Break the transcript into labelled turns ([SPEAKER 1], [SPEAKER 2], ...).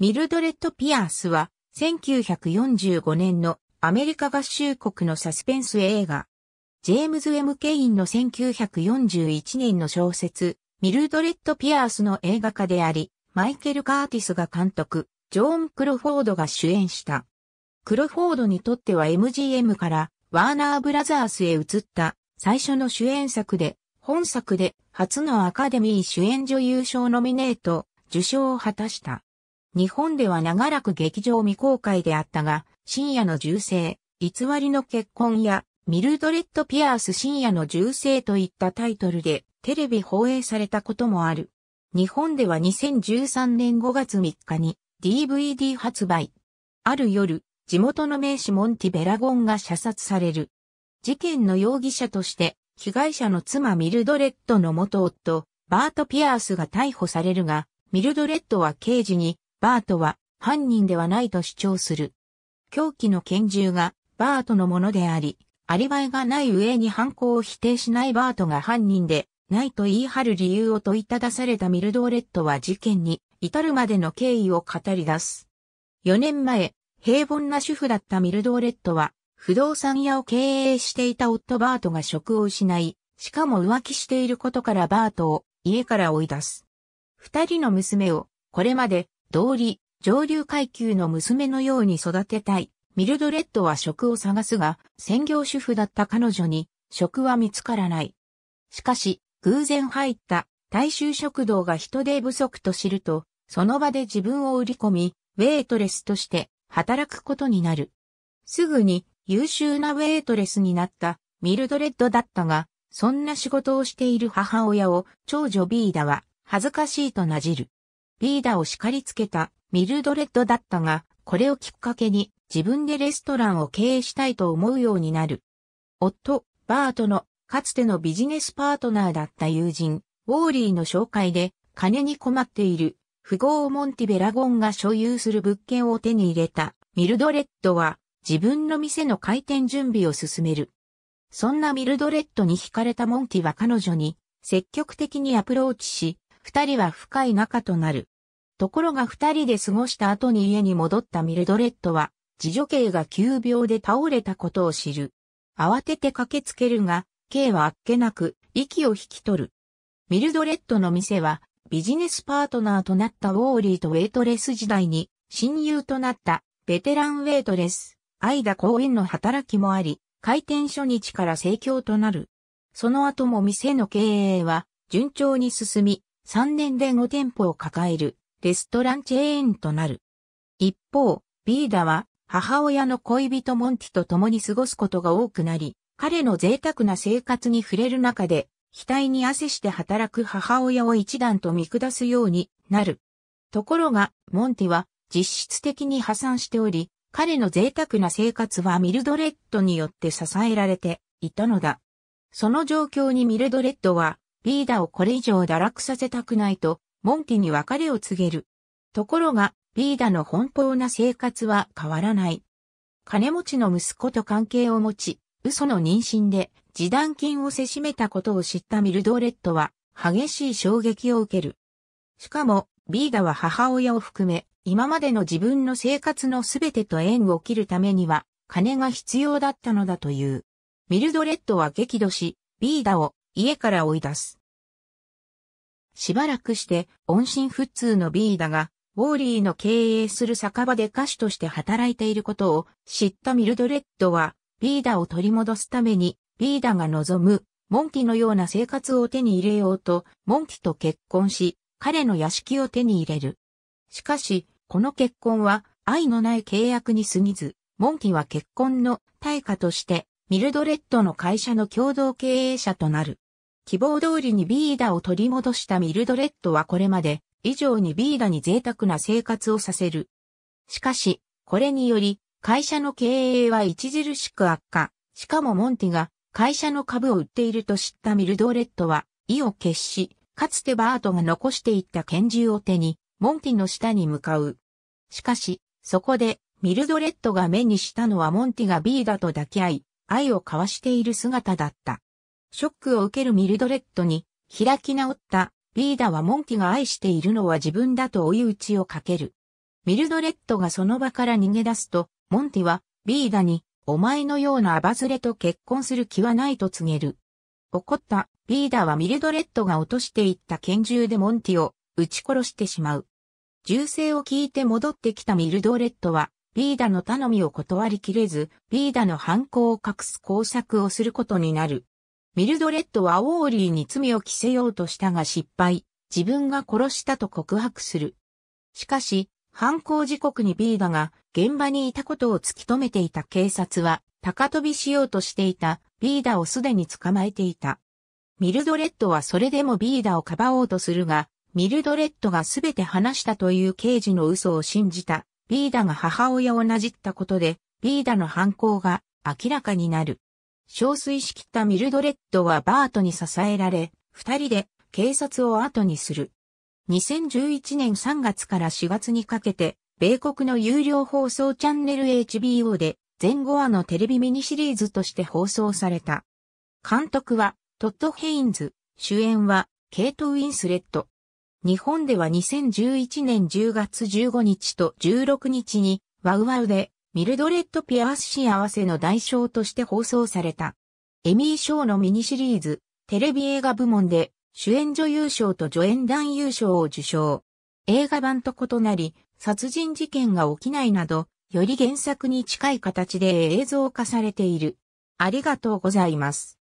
[SPEAKER 1] ミルドレッド・ピアースは、1945年のアメリカ合衆国のサスペンス映画、ジェームズ・エム・ケインの1941年の小説、ミルドレッド・ピアースの映画化であり、マイケル・カーティスが監督、ジョーン・クロフォードが主演した。クロフォードにとっては MGM からワーナー・ブラザースへ移った最初の主演作で、本作で初のアカデミー主演女優賞ノミネート、受賞を果たした。日本では長らく劇場未公開であったが、深夜の銃声、偽りの結婚や、ミルドレッド・ピアース深夜の銃声といったタイトルでテレビ放映されたこともある。日本では2013年5月3日に DVD 発売。ある夜、地元の名士モンティ・ベラゴンが射殺される。事件の容疑者として、被害者の妻ミルドレッドの元夫、バート・ピアースが逮捕されるが、ミルドレッドは刑事にバートは犯人ではないと主張する。凶器の拳銃がバートのものであり、アリバイがない上に犯行を否定しないバートが犯人でないと言い張る理由を問いただされたミルドーレットは事件に至るまでの経緯を語り出す。4年前、平凡な主婦だったミルドーレットは、不動産屋を経営していた夫バートが職を失い、しかも浮気していることからバートを家から追い出す。二人の娘をこれまで道理、上流階級の娘のように育てたい。ミルドレッドは職を探すが、専業主婦だった彼女に、職は見つからない。しかし、偶然入った大衆食堂が人手不足と知ると、その場で自分を売り込み、ウェイトレスとして働くことになる。すぐに優秀なウェイトレスになったミルドレッドだったが、そんな仕事をしている母親を長女ビーダは恥ずかしいとなじる。リーダを叱りつけたミルドレッドだったが、これをきっかけに自分でレストランを経営したいと思うようになる。夫、バートのかつてのビジネスパートナーだった友人、ウォーリーの紹介で金に困っている富豪モンティベラゴンが所有する物件を手に入れたミルドレッドは自分の店の開店準備を進める。そんなミルドレッドに惹かれたモンティは彼女に積極的にアプローチし、二人は深い仲となる。ところが二人で過ごした後に家に戻ったミルドレッドは、自助刑が急病で倒れたことを知る。慌てて駆けつけるが、刑はあっけなく息を引き取る。ミルドレッドの店はビジネスパートナーとなったウォーリーとウェイトレス時代に親友となったベテランウェイトレス、アイダ公園の働きもあり、開店初日から盛況となる。その後も店の経営は順調に進み、3年で5店舗を抱えるレストランチェーンとなる。一方、ビーダは母親の恋人モンティと共に過ごすことが多くなり、彼の贅沢な生活に触れる中で、額に汗して働く母親を一段と見下すようになる。ところが、モンティは実質的に破産しており、彼の贅沢な生活はミルドレッドによって支えられていたのだ。その状況にミルドレッドはリーダをこれ以上堕落させたくないと、モンティに別れを告げる。ところが、リーダの奔放な生活は変わらない。金持ちの息子と関係を持ち、嘘の妊娠で示談金をせしめたことを知ったミルドーレットは、激しい衝撃を受ける。しかも、ビーダは母親を含め、今までの自分の生活のすべてと縁を切るためには、金が必要だったのだという。ミルドレッドは激怒し、ビーダを家から追い出す。しばらくして、音信不通の B だが、ウォーリーの経営する酒場で歌手として働いていることを知ったミルドレッドは、ビーダを取り戻すために、ビーダが望む、モンキのような生活を手に入れようと、モンキと結婚し、彼の屋敷を手に入れる。しかし、この結婚は愛のない契約に過ぎず、モンキは結婚の対価として、ミルドレッドの会社の共同経営者となる。希望通りにビーダを取り戻したミルドレッドはこれまで以上にビーダに贅沢な生活をさせる。しかし、これにより、会社の経営は著しく悪化。しかもモンティが会社の株を売っていると知ったミルドレッドは意を決し、かつてバートが残していった拳銃を手に、モンティの下に向かう。しかし、そこで、ミルドレッドが目にしたのはモンティがビーダと抱き合い、愛を交わしている姿だった。ショックを受けるミルドレッドに、開き直ったビーダはモンキが愛しているのは自分だと追い打ちをかける。ミルドレッドがその場から逃げ出すと、モンティは、ビーダに、お前のようなアバズレと結婚する気はないと告げる。怒った、ビーダはミルドレッドが落としていった拳銃でモンティを撃ち殺してしまう。銃声を聞いて戻ってきたミルドレッドは、ビーダの頼みを断りきれず、ビーダの犯行を隠す工作をすることになる。ミルドレッドはオーリーに罪を着せようとしたが失敗、自分が殺したと告白する。しかし、犯行時刻にビーダが現場にいたことを突き止めていた警察は、高飛びしようとしていたビーダをすでに捕まえていた。ミルドレッドはそれでもビーダをかばおうとするが、ミルドレッドがすべて話したという刑事の嘘を信じた、ビーダが母親をなじったことで、ビーダの犯行が明らかになる。憔悴しきったミルドレッドはバートに支えられ、二人で警察を後にする。2011年3月から4月にかけて、米国の有料放送チャンネル HBO で、前後話のテレビミニシリーズとして放送された。監督は、トッド・ヘインズ、主演は、ケイト・ウィンスレット。日本では2011年10月15日と16日に、ワウワウでミルドレッド・ピアース幸せの代償として放送された。エミー賞のミニシリーズ、テレビ映画部門で主演女優賞と助演男優賞を受賞。映画版と異なり、殺人事件が起きないなど、より原作に近い形で映像化されている。ありがとうございます。